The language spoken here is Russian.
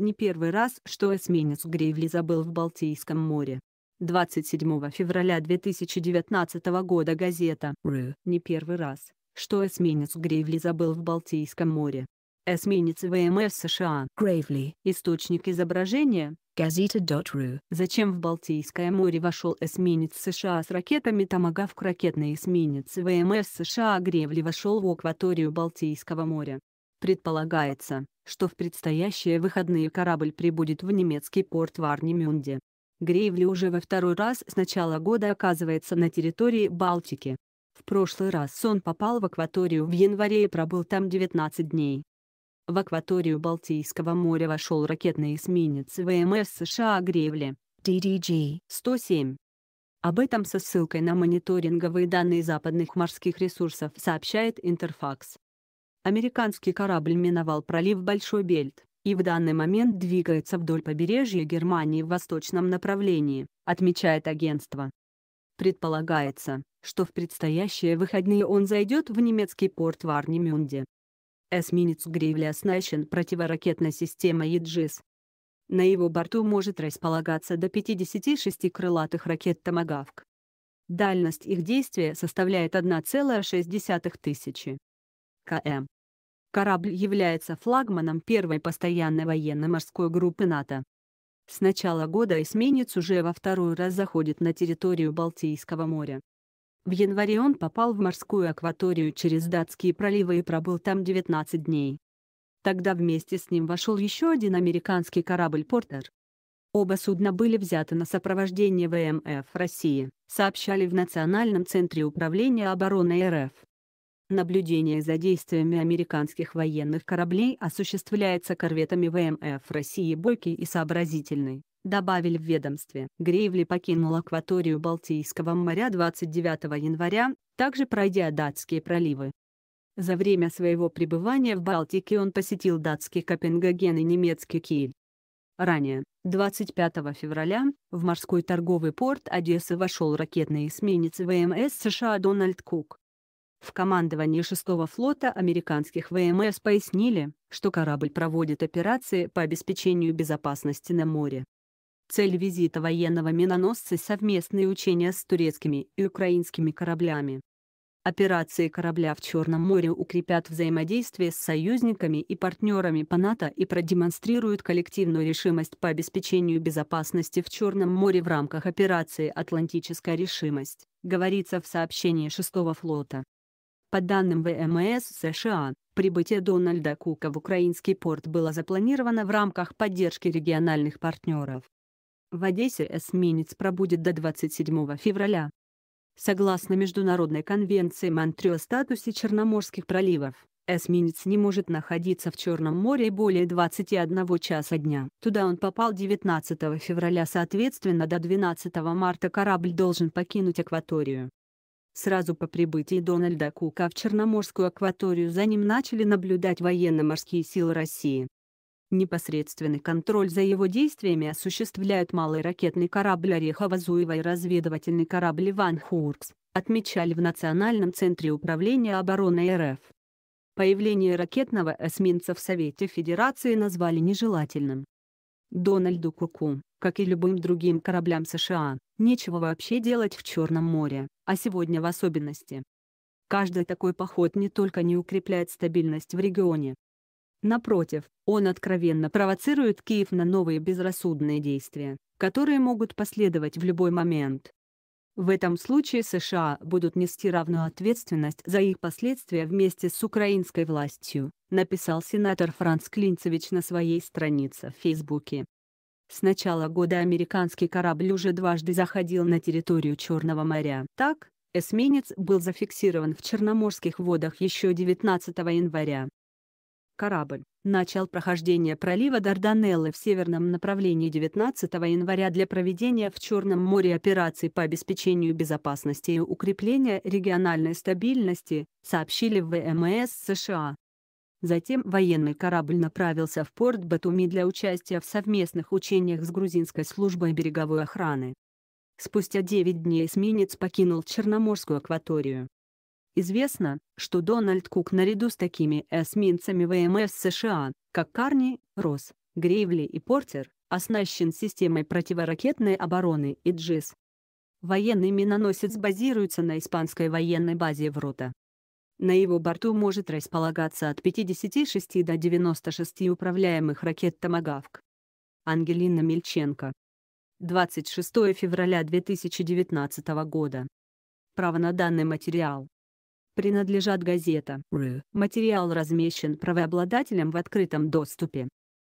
Не первый раз, что эсминец Грейвли забыл в Балтийском море. 27 февраля 2019 года газета «Ры». Не первый раз, что эсминец Грейвли забыл в Балтийском море. Эсминец ВМС США Грейвли. Источник изображения Газета.ру. Зачем в Балтийское море вошел эсминец США с ракетами Тамагавк Ракетный эсминец ВМС США Гревли вошел в акваторию Балтийского моря. Предполагается, что в предстоящие выходные корабль прибудет в немецкий порт Варнемюнде. Грейвли уже во второй раз с начала года оказывается на территории Балтики. В прошлый раз он попал в акваторию в январе и пробыл там 19 дней. В акваторию Балтийского моря вошел ракетный эсминец ВМС США Грейвли ddg DDG-107. Об этом со ссылкой на мониторинговые данные западных морских ресурсов сообщает Интерфакс. Американский корабль миновал пролив Большой Бельт, и в данный момент двигается вдоль побережья Германии в восточном направлении, отмечает агентство. Предполагается, что в предстоящие выходные он зайдет в немецкий порт в Арнемюнде. Эсминец Гривли оснащен противоракетной системой «Еджис». На его борту может располагаться до 56 крылатых ракет «Томагавк». Дальность их действия составляет 1,6 тысячи км. Корабль является флагманом первой постоянной военно-морской группы НАТО. С начала года эсминец уже во второй раз заходит на территорию Балтийского моря. В январе он попал в морскую акваторию через датские проливы и пробыл там 19 дней. Тогда вместе с ним вошел еще один американский корабль «Портер». Оба судна были взяты на сопровождение ВМФ России, сообщали в Национальном центре управления обороны РФ. Наблюдение за действиями американских военных кораблей осуществляется корветами ВМФ России «Бойкий и сообразительный», добавили в ведомстве. Грейвли покинул акваторию Балтийского моря 29 января, также пройдя датские проливы. За время своего пребывания в Балтике он посетил датский Копенгаген и немецкий Киль. Ранее, 25 февраля, в морской торговый порт Одессы вошел ракетный эсминец ВМС США «Дональд Кук». В командовании 6 флота американских ВМС пояснили, что корабль проводит операции по обеспечению безопасности на море. Цель визита военного миноносца – совместные учения с турецкими и украинскими кораблями. Операции корабля в Черном море укрепят взаимодействие с союзниками и партнерами по НАТО и продемонстрируют коллективную решимость по обеспечению безопасности в Черном море в рамках операции «Атлантическая решимость», говорится в сообщении 6 флота. По данным ВМС США, прибытие Дональда Кука в украинский порт было запланировано в рамках поддержки региональных партнеров. В Одессе эсминец пробудет до 27 февраля. Согласно Международной конвенции Монтрео о статусе Черноморских проливов, эсминец не может находиться в Черном море более 21 часа дня. Туда он попал 19 февраля соответственно до 12 марта корабль должен покинуть акваторию. Сразу по прибытии Дональда Кука в Черноморскую акваторию за ним начали наблюдать военно-морские силы России. Непосредственный контроль за его действиями осуществляют малый ракетный корабль Орехова-Зуева и разведывательный корабль «Иван Хуркс», отмечали в Национальном центре управления обороны РФ. Появление ракетного эсминца в Совете Федерации назвали нежелательным. Дональду Куку, как и любым другим кораблям США, нечего вообще делать в Черном море, а сегодня в особенности. Каждый такой поход не только не укрепляет стабильность в регионе. Напротив, он откровенно провоцирует Киев на новые безрассудные действия, которые могут последовать в любой момент. В этом случае США будут нести равную ответственность за их последствия вместе с украинской властью написал сенатор Франц Клинцевич на своей странице в Фейсбуке. С начала года американский корабль уже дважды заходил на территорию Черного моря. Так, эсминец был зафиксирован в Черноморских водах еще 19 января. Корабль начал прохождение пролива Дарданеллы в северном направлении 19 января для проведения в Черном море операций по обеспечению безопасности и укрепления региональной стабильности, сообщили в ВМС эм США. Затем военный корабль направился в порт Батуми для участия в совместных учениях с грузинской службой береговой охраны. Спустя 9 дней эсминец покинул Черноморскую акваторию. Известно, что Дональд Кук наряду с такими эсминцами ВМС США, как Карни, Росс, Грейвли и Портер, оснащен системой противоракетной обороны и ДЖИС. Военный миноносец базируется на испанской военной базе в Рота. На его борту может располагаться от 56 до 96 управляемых ракет «Томагавк». Ангелина Мельченко. 26 февраля 2019 года. Право на данный материал. Принадлежат газета «Ру». Материал размещен правообладателем в открытом доступе.